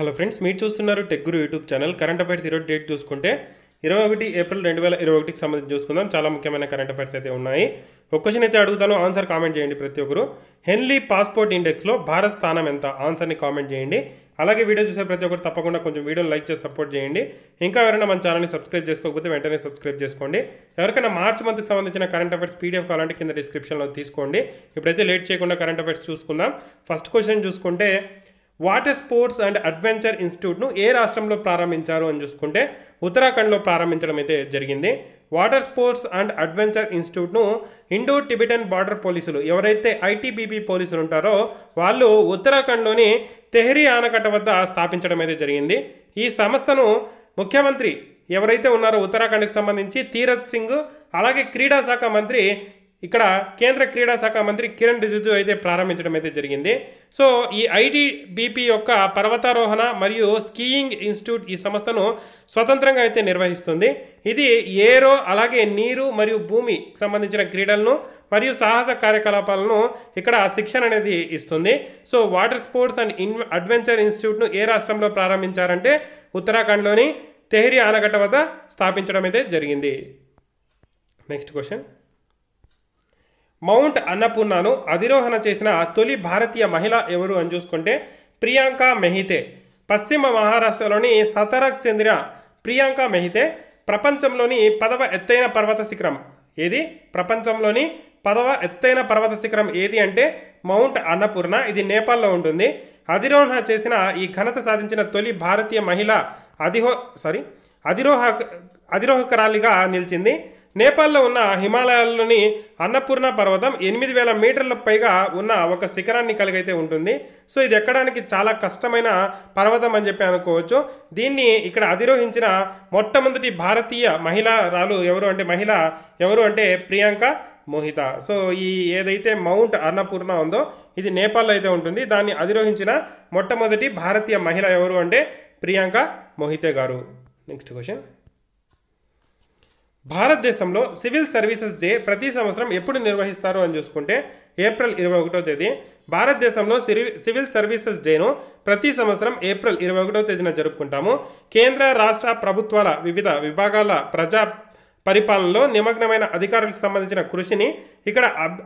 hello friends మీరు చూస్తున్నారు tech guru YouTube channel current affairs ఈరోజు డేట్ చూసుకుంటే ఇరవై ఒకటి ఏప్రిల్ రెండు వేల ఇరవై ఒకటికి సంబంధించి చూసుకుందాం చాలా ముఖ్యమైన కరెంట్ అఫైర్స్ అయితే ఉన్నాయి ఒక క్వశ్చన్ అయితే అడుగుతాను ఆన్సర్ కామెంట్ చేయండి ప్రతి ఒక్కరు హెన్లీ పాస్పోర్ట్ ఇండెక్స్లో భారత్ స్థానం ఎంత ఆన్సర్ని కామెంట్ చేయండి అలాగే వీడియో చూసే ప్రతి ఒక్కరు తప్పకుండా కొంచెం వీడియోని లైక్ చేసి సపోర్ట్ చేయండి ఇంకా ఎవరైనా మన ఛానల్ని సబ్స్క్రైబ్ చేసుకోకపోతే వెంటనే సబ్స్క్రైబ్ చేసుకోండి ఎవరికైనా మార్చ్ మంత్కి సంబంధించిన కరెంట్ అఫైర్స్ పీడిఎఫ్ కావాలంటే కింద డిస్క్రిప్షన్లో తీసుకోండి ఇప్పుడైతే లేట్ చేయకుండా కరెంట్ అఫైర్స్ చూసుకుందాం ఫస్ట్ క్వశ్చన్ చూసుకుంటే వాటర్ స్పోర్ట్స్ అండ్ అడ్వెంచర్ ఇన్స్టిట్యూట్ను ఏ రాష్ట్రంలో ప్రారంభించారు అని చూసుకుంటే ఉత్తరాఖండ్లో ప్రారంభించడం అయితే జరిగింది వాటర్ స్పోర్ట్స్ అండ్ అడ్వెంచర్ ఇన్స్టిట్యూట్ను ఇండో టిబెటన్ బార్డర్ పోలీసులు ఎవరైతే ఐటీబీపీ పోలీసులు ఉంటారో వాళ్ళు ఉత్తరాఖండ్లోని తెహ్రీ ఆనకట్ట వద్ద స్థాపించడం అయితే జరిగింది ఈ సంస్థను ముఖ్యమంత్రి ఎవరైతే ఉన్నారో ఉత్తరాఖండ్కి సంబంధించి తీరత్ సింగ్ అలాగే క్రీడా శాఖ మంత్రి ఇక్కడ కేంద్ర క్రీడా శాఖ మంత్రి కిరణ్ రిజిజు అయితే ప్రారంభించడం అయితే జరిగింది సో ఈ ఐటీబీపీ యొక్క పర్వతారోహణ మరియు స్కీయింగ్ ఇన్స్టిట్యూట్ ఈ సంస్థను స్వతంత్రంగా అయితే నిర్వహిస్తుంది ఇది ఏరో అలాగే నీరు మరియు భూమి సంబంధించిన క్రీడలను మరియు సాహస కార్యకలాపాలను ఇక్కడ శిక్షణ అనేది ఇస్తుంది so water sports and in adventure ఇన్స్టిట్యూట్ను ఏ రాష్ట్రంలో ప్రారంభించారంటే ఉత్తరాఖండ్లోని తెహ్రీ ఆనగట్ట వద్ద స్థాపించడం అయితే జరిగింది నెక్స్ట్ క్వశ్చన్ మౌంట్ అన్నపూర్ణను అధిరోహణ చేసిన తొలి భారతీయ మహిళ ఎవరు అని చూసుకుంటే ప్రియాంక మెహితే పశ్చిమ మహారాష్ట్రలోని సతరాక్ చెందిన ప్రియాంక మెహితే ప్రపంచంలోని పదవ ఎత్తైన పర్వత శిఖరం ఏది ప్రపంచంలోని పదవ ఎత్తైన పర్వత శిఖరం ఏది అంటే మౌంట్ అన్నపూర్ణ ఇది నేపాల్లో ఉంటుంది అధిరోహణ చేసిన ఈ ఘనత సాధించిన తొలి భారతీయ మహిళ అధిహో సారీ అధిరోహ అధిరోహకరాలిగా నిలిచింది నేపాల్లో ఉన్న హిమాలయాల్లోని అన్నపూర్ణ పర్వతం ఎనిమిది వేల మీటర్ల పైగా ఉన్న ఒక శిఖరాన్ని కలిగైతే ఉంటుంది సో ఇది ఎక్కడానికి చాలా కష్టమైన పర్వతం అని చెప్పి అనుకోవచ్చు దీన్ని ఇక్కడ అధిరోహించిన మొట్టమొదటి భారతీయ మహిళా రాలు ఎవరు అంటే మహిళ ఎవరు అంటే ప్రియాంక మోహిత సో ఈ ఏదైతే మౌంట్ అన్నపూర్ణ ఉందో ఇది నేపాల్లో అయితే ఉంటుంది దాన్ని అధిరోహించిన మొట్టమొదటి భారతీయ మహిళ ఎవరు అంటే ప్రియాంక మోహితే గారు నెక్స్ట్ క్వశ్చన్ భారతదేశంలో సివిల్ సర్వీసెస్ డే ప్రతి సంవత్సరం ఎప్పుడు నిర్వహిస్తారు అని చూసుకుంటే ఏప్రిల్ ఇరవై ఒకటో తేదీ భారతదేశంలో సివిల్ సర్వీసెస్ డేను ప్రతి సంవత్సరం ఏప్రిల్ ఇరవై ఒకటో తేదీన జరుపుకుంటాము కేంద్ర రాష్ట్ర ప్రభుత్వాల వివిధ విభాగాల ప్రజా పరిపాలనలో నిమగ్నమైన అధికారులకు సంబంధించిన కృషిని ఇక్కడ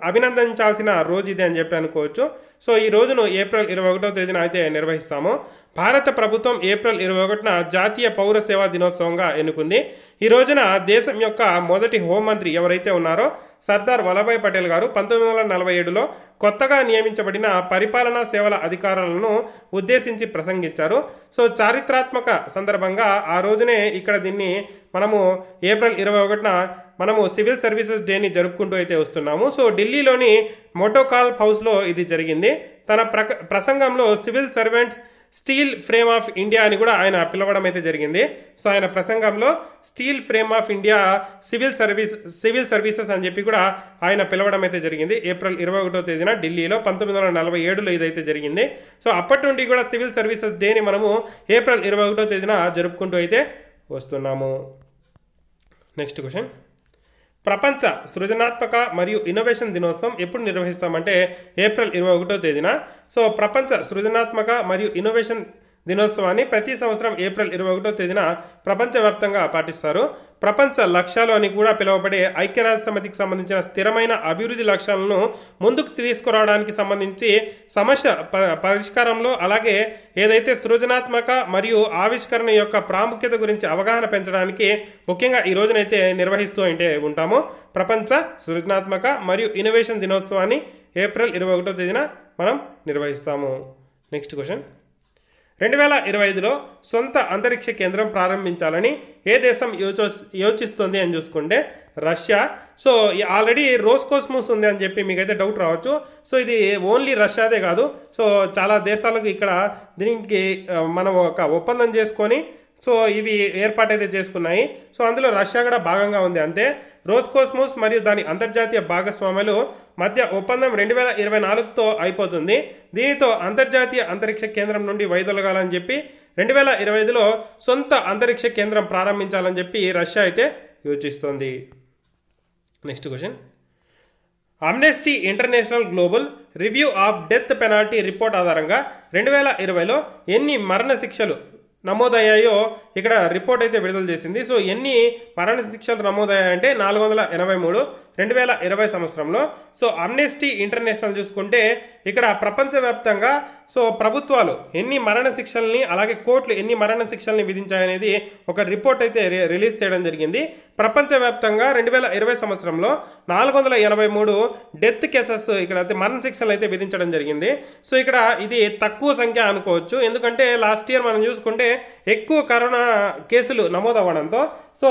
అభినందించాల్సిన రోజు ఇది అని చెప్పి అనుకోవచ్చు సో ఈ రోజును ఏప్రిల్ ఇరవై ఒకటో తేదీన అయితే నిర్వహిస్తాము భారత ప్రభుత్వం ఏప్రిల్ ఇరవై ఒకటిన జాతీయ పౌర సేవా దినోత్సవంగా ఎన్నుకుంది ఈ రోజున దేశం యొక్క మొదటి హోంమంత్రి ఎవరైతే ఉన్నారో సర్దార్ వల్లభాయ్ పటేల్ గారు పంతొమ్మిది వందల నలభై ఏడులో కొత్తగా నియమించబడిన పరిపాలనా సేవల అధికారులను ఉద్దేశించి ప్రసంగించారు సో చారిత్రాత్మక సందర్భంగా ఆ రోజునే ఇక్కడ దీన్ని మనము ఏప్రిల్ ఇరవై ఒకటిన మనము సివిల్ సర్వీసెస్ డేని జరుపుకుంటూ అయితే వస్తున్నాము సో ఢిల్లీలోని మోటోకాల్ హౌస్లో ఇది జరిగింది తన ప్రసంగంలో civil servants steel frame of India అని కూడా ఆయన పిలవడం అయితే జరిగింది సో ఆయన ప్రసంగంలో steel frame of India civil service civil services అని చెప్పి కూడా ఆయన పిలవడం అయితే జరిగింది ఏప్రిల్ ఇరవై ఒకటో తేదీన ఢిల్లీలో పంతొమ్మిది వందల నలభై ఏడులో ఇదైతే జరిగింది సో అప్పటి నుండి కూడా సివిల్ సర్వీసెస్ డేని మనము ఏప్రిల్ ఇరవై ఒకటో తేదీన జరుపుకుంటూ అయితే వస్తున్నాము నెక్స్ట్ క్వశ్చన్ ప్రపంచ సృజనాత్మక మరియు ఇన్నోవేషన్ దినోత్సవం ఎప్పుడు నిర్వహిస్తామంటే ఏప్రిల్ ఇరవై ఒకటో తేదీన సో ప్రపంచ సృజనాత్మక మరియు ఇన్నోవేషన్ దినోత్సవాన్ని ప్రతి సంవత్సరం ఏప్రిల్ ఇరవై ఒకటో తేదీన ప్రపంచవ్యాప్తంగా పాటిస్తారు ప్రపంచ లక్ష్యాలు అని కూడా పిలువబడే ఐక్యరాజ్య సమితికి సంబంధించిన స్థిరమైన అభివృద్ధి లక్ష్యాలను ముందుకు తీసుకురావడానికి సంబంధించి సమస్య పరిష్కారంలో అలాగే ఏదైతే సృజనాత్మక మరియు ఆవిష్కరణ యొక్క ప్రాముఖ్యత గురించి అవగాహన పెంచడానికి ముఖ్యంగా ఈ రోజునైతే నిర్వహిస్తూ అంటే ఉంటాము ప్రపంచ సృజనాత్మక మరియు ఇన్నోవేషన్ దినోత్సవాన్ని ఏప్రిల్ ఇరవై ఒకటో తేదీన మనం నిర్వహిస్తాము నెక్స్ట్ క్వశ్చన్ రెండు వేల ఇరవై ఐదులో సొంత అంతరిక్ష కేంద్రం ప్రారంభించాలని ఏ దేశం యోచో యోచిస్తుంది అని చూసుకుంటే Russia so already Roscosmos ఉంది అని చెప్పి మీకైతే డౌట్ రావచ్చు సో ఇది ఓన్లీ రష్యాదే కాదు సో చాలా దేశాలకు ఇక్కడ దీనికి మనం ఒక ఒప్పందం చేసుకొని సో ఇవి ఏర్పాటైతే చేసుకున్నాయి సో అందులో రష్యా కూడా భాగంగా ఉంది అంతే రోస్ కోస్మోస్ మరియు దాని అంతర్జాతీయ భాగస్వాములు మధ్య ఒప్పందం రెండు వేల ఇరవై నాలుగుతో అయిపోతుంది దీనితో అంతర్జాతీయ అంతరిక్ష కేంద్రం నుండి వైదొలగాలని చెప్పి రెండు వేల ఇరవై ఐదులో సొంత అంతరిక్ష కేంద్రం ప్రారంభించాలని చెప్పి రష్యా అయితే యోచిస్తోంది next question Amnesty International global review of death penalty report ఆధారంగా రెండు వేల ఇరవైలో ఎన్ని మరణ శిక్షలు నమోదయ్యాయో ఇక్కడ రిపోర్ట్ అయితే విడుదల చేసింది సో ఎన్ని మరణ శిక్షలు నమోదయ్యాయంటే నాలుగు వందల ఎనభై మూడు రెండు వేల ఇరవై సంవత్సరంలో సో అమ్నెస్టీ ఇంటర్నేషనల్ చూసుకుంటే ఇక్కడ ప్రపంచవ్యాప్తంగా సో ప్రభుత్వాలు ఎన్ని మరణ శిక్షల్ని అలాగే కోర్టులు ఎన్ని మరణ శిక్షల్ని విధించాయనేది ఒక రిపోర్ట్ అయితే రిలీజ్ చేయడం జరిగింది ప్రపంచవ్యాప్తంగా రెండు వేల ఇరవై సంవత్సరంలో నాలుగు వందల ఎనభై మూడు డెత్ కేసెస్ ఇక్కడ అయితే మరణ శిక్షలు అయితే విధించడం జరిగింది సో ఇక్కడ ఇది తక్కువ సంఖ్య అనుకోవచ్చు ఎందుకంటే లాస్ట్ ఇయర్ మనం చూసుకుంటే ఎక్కువ కరోనా కేసులు నమోదవ్వడంతో సో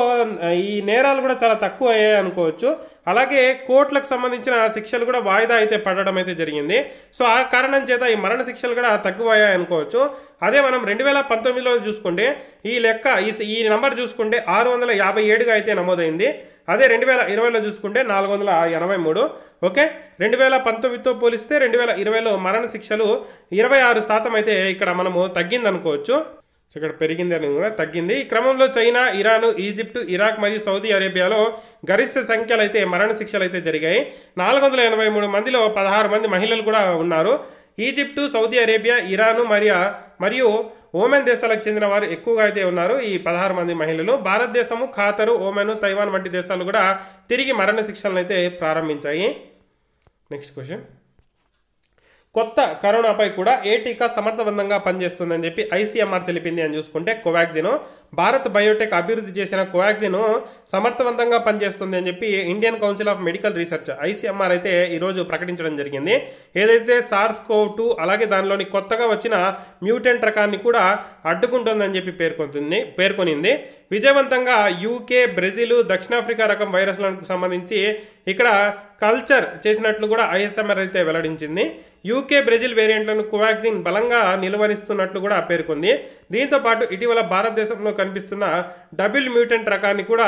ఈ నేరాలు కూడా చాలా తక్కువ అయ్యాయి అనుకోవచ్చు అలాగే కోర్టులకు సంబంధించిన శిక్షలు కూడా వాయిదా అయితే పడడం అయితే జరిగింది సో ఆ కారణం చేత ఈ మరణ శిక్షలు కూడా తక్కువయ్యాయి అనుకోవచ్చు అదే మనం రెండు వేల పంతొమ్మిదిలో చూసుకుంటే ఈ లెక్క ఈ ఈ నెంబర్ చూసుకుంటే ఆరు వందల యాభై ఏడుగా అయితే నమోదైంది అదే రెండు వేల ఇరవైలో చూసుకుంటే నాలుగు వందల ఎనభై మూడు ఓకే రెండు వేల పంతొమ్మిదితో పోలిస్తే రెండు వేల ఇరవైలో మరణ శిక్షలు ఇరవై ఆరు శాతం అయితే ఇక్కడ మనము తగ్గిందనుకోవచ్చు సో ఇక్కడ పెరిగింది అని కూడా తగ్గింది ఈ క్రమంలో చైనా ఇరాను ఈజిప్ట్ ఇరాక్ మరియు సౌదీ అరేబియాలో గరిష్ట సంఖ్యలు అయితే శిక్షలు అయితే జరిగాయి నాలుగు ఎనభై మూడు మందిలో పదహారు మంది మహిళలు కూడా ఉన్నారు ఈజిప్టు సౌదీ అరేబియా ఇరాను మరియు మరియు ఓమెన్ దేశాలకు చెందిన వారు ఎక్కువగా అయితే ఉన్నారు ఈ పదహారు మంది మహిళలు భారతదేశము ఖాతరు ఓమెన్ తైవాన్ వంటి దేశాలు కూడా తిరిగి మరణ శిక్షలను అయితే ప్రారంభించాయి నెక్స్ట్ క్వశ్చన్ కొత్త కరోనాపై కూడా ఏ టీకా సమర్థవంతంగా పనిచేస్తుందని చెప్పి ఐసీఎంఆర్ తెలిపింది అని చూసుకుంటే కోవాక్సిన్ భారత్ బయోటెక్ అభివృద్ధి చేసిన కోవాక్సిన్ సమర్థవంతంగా పనిచేస్తుంది అని చెప్పి Indian Council of Medical Research ICMR అయితే ఈరోజు ప్రకటించడం జరిగింది ఏదైతే సార్స్ కోవ్ టూ అలాగే దానిలోని కొత్తగా వచ్చిన మ్యూటెంట్ రకాన్ని కూడా అడ్డుకుంటుందని చెప్పి పేర్కొంటుంది పేర్కొనింది విజయవంతంగా యూకే బ్రెజిల్ దక్షిణాఫ్రికా రకం వైరస్లకు సంబంధించి ఇక్కడ కల్చర్ చేసినట్లు కూడా ఐఎస్ఎంఆర్ అయితే వెల్లడించింది యూకే బ్రెజిల్ వేరియంట్లను కోవాక్సిన్ బలంగా నిలువరిస్తున్నట్లు కూడా పేర్కొంది దీంతోపాటు ఇటీవల భారతదేశంలో కనిపిస్తున్న డబుల్ మ్యూటెంట్ రకాన్ని కూడా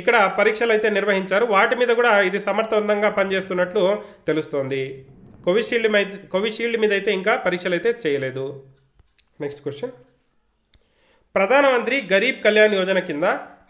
ఇక్కడ పరీక్షలు అయితే నిర్వహించారు వాటి మీద కూడా ఇది సమర్థవంతంగా పనిచేస్తున్నట్లు తెలుస్తోంది కోవిషీల్డ్ మీద కోవిషీల్డ్ మీద అయితే ఇంకా పరీక్షలు అయితే చేయలేదు నెక్స్ట్ క్వశ్చన్ ప్రధానమంత్రి గరీబ్ కళ్యాణ్ యోజన కింద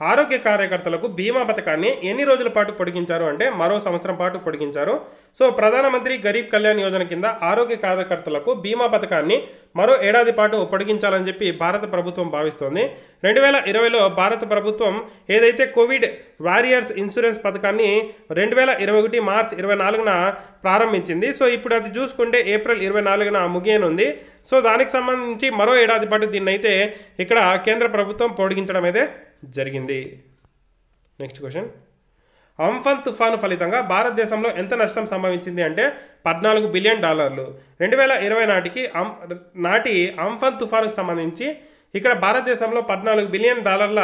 ఆరోగ్య కార్యకర్తలకు బీమా పథకాన్ని ఎన్ని రోజుల పాటు పొడిగించారు అంటే మరో సంవత్సరం పాటు పొడిగించారు సో ప్రధానమంత్రి గరీబ్ కళ్యాణ్ యోజన కింద ఆరోగ్య కార్యకర్తలకు బీమా పథకాన్ని మరో ఏడాది పాటు పొడిగించాలని చెప్పి భారత ప్రభుత్వం భావిస్తోంది రెండు వేల ఇరవైలో భారత ప్రభుత్వం ఏదైతే కోవిడ్ వారియర్స్ ఇన్సూరెన్స్ పథకాన్ని రెండు వేల ఇరవై ఒకటి మార్చ్ ఇరవై నాలుగున ప్రారంభించింది సో ఇప్పుడు అది చూసుకుంటే ఏప్రిల్ ఇరవై నాలుగున ముగియనుంది సో దానికి సంబంధించి మరో ఏడాది పాటు దీన్నైతే ఇక్కడ కేంద్ర ప్రభుత్వం పొడిగించడం అయితే జరిగింది నెక్స్ట్ క్వశ్చన్ అంఫన్ తుఫాను ఫలితంగా భారతదేశంలో ఎంత నష్టం సంభవించింది అంటే పద్నాలుగు బిలియన్ డాలర్లు రెండు వేల ఇరవై నాటికి నాటి అంఫన్ తుఫానుకు సంబంధించి ఇక్కడ భారతదేశంలో పద్నాలుగు బిలియన్ డాలర్ల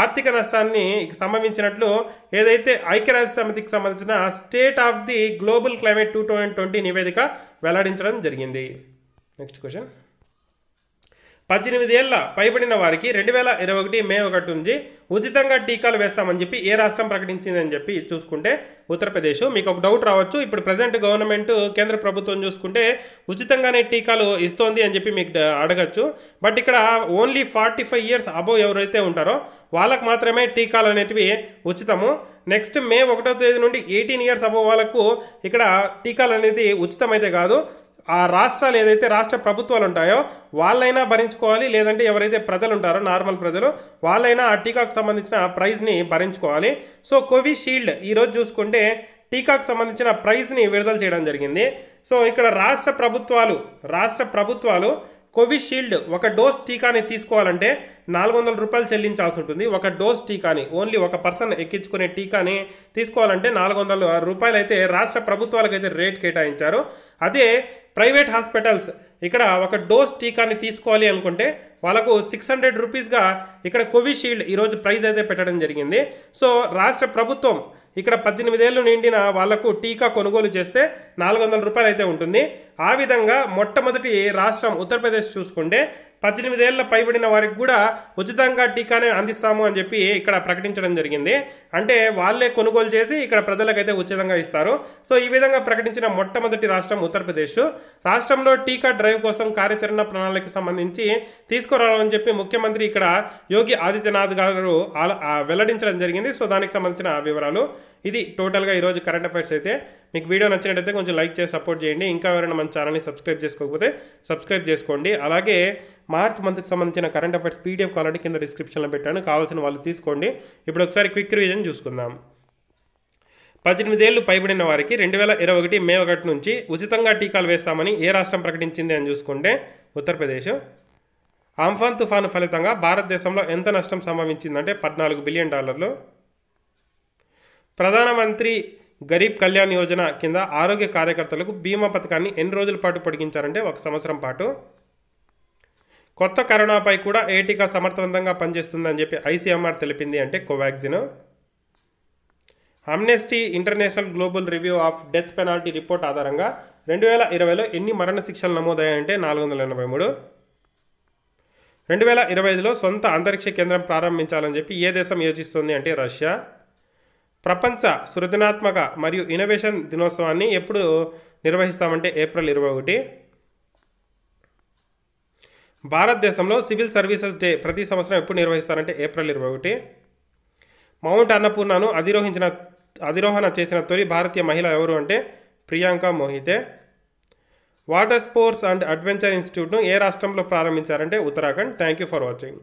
ఆర్థిక నష్టాన్ని సంభవించినట్లు ఏదైతే ఐక్యరాజ్య సమితికి సంబంధించిన state of the global climate two twenty నివేదిక వెల్లడించడం జరిగింది నెక్స్ట్ క్వశ్చన్ పద్దెనిమిది ఏళ్ళ పైబడిన వారికి రెండు వేల ఇరవై ఒకటి మే ఒకటి నుంచి ఉచితంగా టీకాలు వేస్తామని చెప్పి ఏ రాష్ట్రం ప్రకటించిందని చెప్పి చూసుకుంటే ఉత్తరప్రదేశ్ మీకు ఒక డౌట్ రావచ్చు ఇప్పుడు ప్రజెంట్ గవర్నమెంట్ కేంద్ర ప్రభుత్వం చూసుకుంటే ఉచితంగానే టీకాలు ఇస్తోంది అని చెప్పి మీకు అడగచ్చు బట్ ఇక్కడ only forty five years above ఎవరైతే ఉంటారో వాళ్ళకు మాత్రమే టీకాలు అనేటివి ఉచితము నెక్స్ట్ మే ఒకటో తేదీ నుండి ఎయిటీన్ ఇయర్స్ అబోవ్ వాళ్ళకు ఇక్కడ టీకాలు అనేది ఉచితమైతే కాదు ఆ రాష్ట్రాలు ఏదైతే రాష్ట్ర ప్రభుత్వాలు ఉంటాయో వాళ్ళైనా భరించుకోవాలి లేదంటే ఎవరైతే ప్రజలు ఉంటారో నార్మల్ ప్రజలు వాళ్ళైనా ఆ టీకాకు సంబంధించిన ప్రైజ్ని భరించుకోవాలి సో కోవిషీల్డ్ ఈరోజు చూసుకుంటే టీకాకు సంబంధించిన ప్రైజ్ని విడుదల చేయడం జరిగింది సో ఇక్కడ రాష్ట్ర ప్రభుత్వాలు రాష్ట్ర ప్రభుత్వాలు కోవిషీల్డ్ ఒక డోస్ టీకాని తీసుకోవాలంటే నాలుగు వందల రూపాయలు చెల్లించాల్సి ఉంటుంది ఒక డోస్ టీకాని ఓన్లీ ఒక పర్సన్ ఎక్కించుకునే టీకాని తీసుకోవాలంటే నాలుగు వందల రూపాయలు అయితే రాష్ట్ర ప్రభుత్వాలకైతే రేట్ కేటాయించారు అదే ప్రైవేట్ హాస్పిటల్స్ ఇక్కడ ఒక డోస్ టీకాని తీసుకోవాలి అనుకుంటే వాళ్ళకు సిక్స్ హండ్రెడ్ రూపీస్గా ఇక్కడ కోవిషీల్డ్ ఈరోజు ప్రైజ్ అయితే పెట్టడం జరిగింది సో రాష్ట్ర ప్రభుత్వం ఇక్కడ పద్దెనిమిదేళ్ళు నిండిన వాళ్లకు టీకా కొనుగోలు చేస్తే నాలుగు వందల రూపాయలు అయితే ఉంటుంది ఆ విధంగా మొట్టమొదటి రాష్ట్రం ఉత్తరప్రదేశ్ చూసుకుంటే పద్దెనిమిదేళ్ల పైబడిన వారికి కూడా ఉచితంగా టీకానే అందిస్తాము అని చెప్పి ఇక్కడ ప్రకటించడం జరిగింది అంటే వాళ్ళే కొనుగోలు చేసి ఇక్కడ ప్రజలకైతే ఉచితంగా ఇస్తారు సో ఈ విధంగా ప్రకటించిన మొట్టమొదటి రాష్ట్రం ఉత్తరప్రదేశ్ రాష్ట్రంలో టీకా డ్రైవ్ కోసం కార్యాచరణ ప్రణాళిక సంబంధించి తీసుకురావాలని చెప్పి ముఖ్యమంత్రి ఇక్కడ యోగి ఆదిత్యనాథ్ గారు వెల్లడించడం జరిగింది సో దానికి సంబంధించిన వివరాలు ఇది టోటల్గా ఈరోజు కరెంట్ అఫైర్స్ అయితే మీకు వీడియో నచ్చినట్టయితే కొంచెం లైక్ చేసి సపోర్ట్ చేయండి ఇంకా ఎవరైనా మన ఛానల్ని సబ్స్క్రైబ్ చేసుకోకపోతే సబ్స్క్రైబ్ చేసుకోండి అలాగే మార్చ్ మంత్కి సంబంధించిన కరెంట్ అఫైర్స్ పీడిఎఫ్ కావాలంటే కింద డిస్క్రిప్షన్లో పెట్టాను కావాల్సిన వాళ్ళు తీసుకోండి ఇప్పుడు ఒకసారి క్విక్ రివిజన్ చూసుకుందాం పద్దెనిమిదేళ్లు పైబడిన వారికి రెండు వేల ఇరవై ఒకటి మే ఒకటి నుంచి ఉచితంగా టీకాలు వేస్తామని ఏ రాష్ట్రం ప్రకటించింది అని చూసుకుంటే ఉత్తరప్రదేశ్ ఆంఫాన్ తుఫాను ఫలితంగా భారతదేశంలో ఎంత నష్టం సంభవించిందంటే పద్నాలుగు బిలియన్ డాలర్లు ప్రధానమంత్రి గరీబ్ కళ్యాణ్ యోజన కింద ఆరోగ్య కార్యకర్తలకు బీమా పథకాన్ని ఎన్ని రోజుల పాటు పొడిగించారంటే ఒక సంవత్సరం పాటు కొత్త కరోనాపై కూడా ఏటీకా సమర్థవంతంగా పనిచేస్తుందని చెప్పి ఐసీఎంఆర్ తెలిపింది అంటే Covaxin Amnesty International global review of death penalty report ఆధారంగా రెండు వేల ఇరవైలో ఎన్ని మరణ శిక్షలు నమోదయ్యాయంటే నాలుగు వందల ఎనభై మూడు రెండు వేల ఇరవై ఐదులో సొంత అంతరిక్ష కేంద్రం ప్రారంభించాలని చెప్పి ఏ దేశం యోచిస్తుంది అంటే రష్యా ప్రపంచ సృజనాత్మక మరియు ఇన్నోవేషన్ దినోత్సవాన్ని ఎప్పుడు నిర్వహిస్తామంటే ఏప్రిల్ ఇరవై ఒకటి భారతదేశంలో సివిల్ సర్వీసెస్ డే ప్రతి సంవత్సరం ఎప్పుడు నిర్వహిస్తారంటే ఏప్రిల్ ఇరవై ఒకటి మౌంట్ అన్నపూర్ణను అధిరోహించిన అధిరోహణ చేసిన తొలి భారతీయ మహిళ ఎవరు అంటే Priyanka Mohite water sports and adventure ఇన్స్టిట్యూట్ను ఏ రాష్ట్రంలో ప్రారంభించారంటే Uttarakhand thank you for watching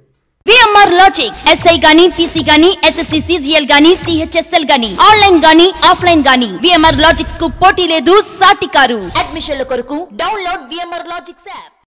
VMR logic SI గానీ పీసీ గానీ ఎస్ఎస్సి సిజిఎల్ గానీ సిహెచ్ఎస్ఎల్ గానీ ఆన్లైన్ గానీ ఆఫ్లైన్ గానీ విఎంఆర్ లాజిక్స్ కు పోటీ లేదు సాటి కారు అడ్మిషన్ల కొరకు డౌన్లోడ్ విఎంఆర్ లాజిక్స్ యాప్